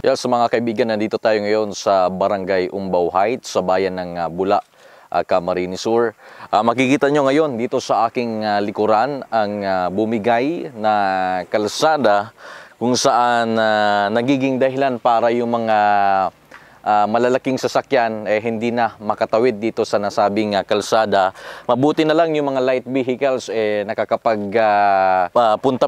Yeah, so mga kaibigan, nandito tayo ngayon sa Barangay Umbaw Heights sa bayan ng ah, Bula, uh, Camarines Sur. Uh, makikita nyo ngayon dito sa aking uh, likuran ang uh, bumigay na kalsada kung saan uh, nagiging dahilan para yung mga Ah, malalaking sasakyan eh, hindi na makatawid dito sa nasabing uh, kalsada. Mabuti na lang yung mga light vehicles eh, nakakapag uh,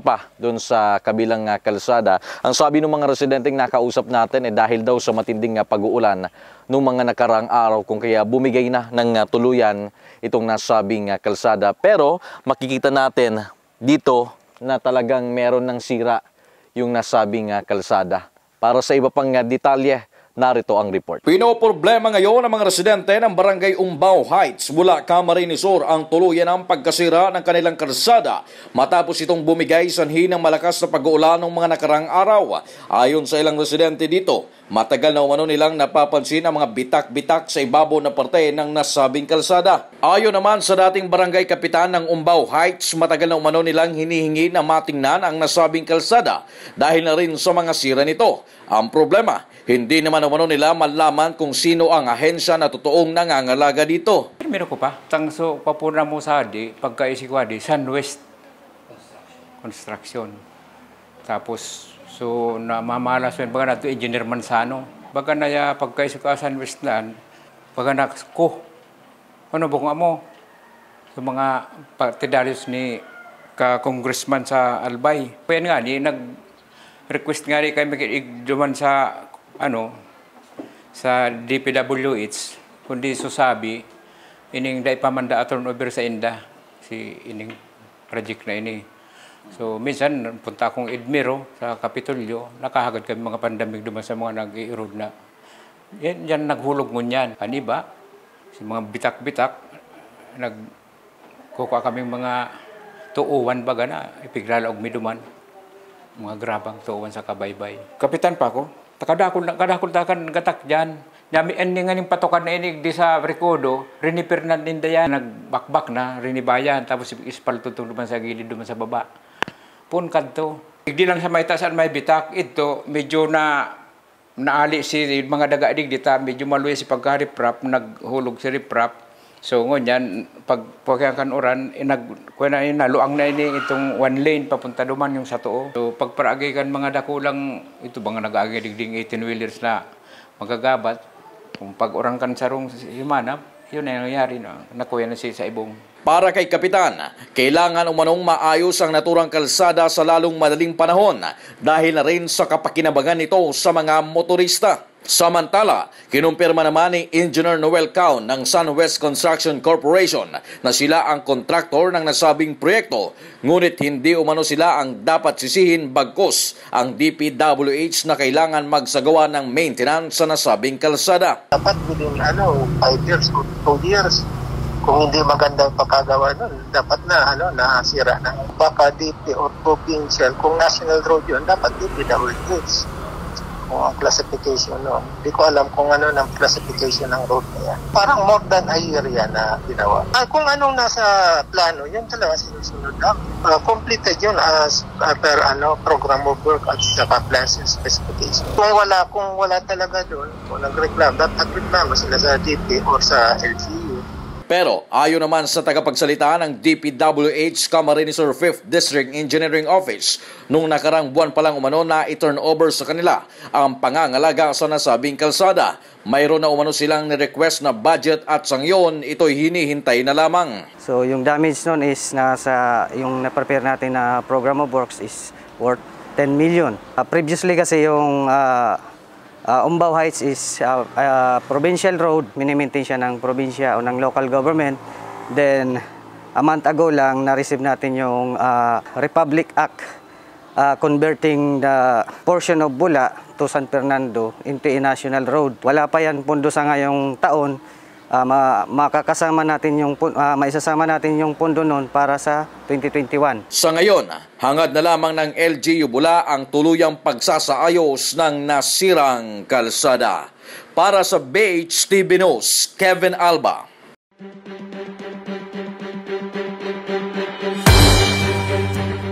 pa doon sa kabilang uh, kalsada. Ang sabi ng mga residenteng nakausap natin eh, dahil daw sa matinding uh, pag-uulan noong mga nakarang araw kung kaya bumigay na ng uh, tuluyan itong nasabing uh, kalsada. Pero makikita natin dito na talagang meron ng sira yung nasabing uh, kalsada. Para sa iba pang uh, detalye, narito ang report. Pinoproblema ngayon ng mga residente ng Barangay Umbao Heights mula Camarines Sur ang tuluyan ng pagkasira ng kanilang karsada matapos itong bumigay sanhi ng malakas na pag-uulan ng mga nakarang araw. Ayon sa ilang residente dito, Matagal na umano nilang napapansin ang mga bitak-bitak sa ibabaw na parte ng nasabing kalsada. Ayon naman sa dating barangay kapitan ng Umbao Heights, matagal na umano nilang hinihingi na matingnan ang nasabing kalsada dahil na rin sa mga sira nito. Ang problema, hindi naman umano nila malaman kung sino ang ahensya na totoong nangangalaga dito. Meron ko pa, tangso papuna mo sa adi, pagkaisikwadi, Sunwest Construction. Tapos So namamalas man baga nato engineer man sano. Baga na ya ah, pagkaisa ka sa Westland, baga na ko. Ano bukong amo? Sa mga partidaryos ni ka congressman sa Albay. Kaya nga ni nag request nga ni kay magigduman sa ano sa DPWH kundi susabi ining dai pamanda aton over sa inda si ining project na ini. So minsan punta akong Edmiro sa Kapitolyo, nakahagad kami mga pandamig duman sa mga nag na. Yan, yan naghulog mo niyan. ba? si mga bitak-bitak, nagkukuha kami mga tuuan baga na, ipiglala miduman. Mga grabang tuuan sa kabaybay. Kapitan pa ko, kadakul kadakul takan gatak diyan. Yami ni nganing patokan na ini di sa Recodo, Rini Fernandin dayan nagbakbak na, Rini Bayan, tapos ispalto tuluman sa gilid duman sa baba pun kadto. Igdi lang sa may may bitak ito, medyo na naali si mga dagadig dita, medyo maluya si pagka prap naghulog si riprap. So ngonyan pag pagkakan oran, inag, eh, na inaluang eh, na ini itong one lane papunta duman yung sa tuo. So pagparagay kan mga dakulang, ito mga nag-agay digding 18-wheelers na magagabat, kung pag orang kan sarong himanap, yun na nangyari na nakuha na siya sa ibong. Para kay Kapitan, kailangan umanong maayos ang naturang kalsada sa lalong madaling panahon dahil na rin sa kapakinabangan nito sa mga motorista. Samantala, kinumpirma naman ni Engineer Noel Caon ng Sunwest Construction Corporation na sila ang kontraktor ng nasabing proyekto, ngunit hindi umano sila ang dapat sisihin bagkos ang DPWH na kailangan magsagawa ng maintenance sa nasabing kalsada. Dapat within ano, 5 years to 2 years, kung hindi maganda ang pagkagawa nun, dapat na ano, nasira na. Baka DP or provincial, kung national road yun, dapat DPWH kung ang classification no. Hindi ko alam kung ano ng classification ng road na yan. Parang more than a year yan na ginawa. Ah, kung anong nasa plano, yun talaga sinusunod ako. Uh, ah, completed yun as uh, per ano, program of work at saka plans and specifications. Kung wala, kung wala talaga doon, kung nagreklamo, dapat nagreklamo sila sa DP or sa LGU pero ayon naman sa tagapagsalita ng DPWH Camarines or 5th District Engineering Office, nung nakarang buwan pa lang umano na i-turn over sa kanila ang pangangalaga sa nasabing kalsada. Mayroon na umano silang request na budget at sangyon, ito'y hinihintay na lamang. So yung damage noon is nasa yung na-prepare natin na program of works is worth 10 million. Uh, previously kasi yung uh, Uh, Umbaw Heights is uh, uh, provincial road, minimaintain siya ng probinsya o ng local government. Then, a month ago lang, na-receive natin yung uh, Republic Act uh, converting the portion of Bula to San Fernando into a national road. Wala pa yan pundo sa ngayong taon uh, makakasama natin yung uh, maisasama natin yung pondo noon para sa 2021. Sa ngayon, hangad na lamang ng LGU Bula ang tuluyang pagsasaayos ng nasirang kalsada. Para sa BHTV News, Kevin Alba.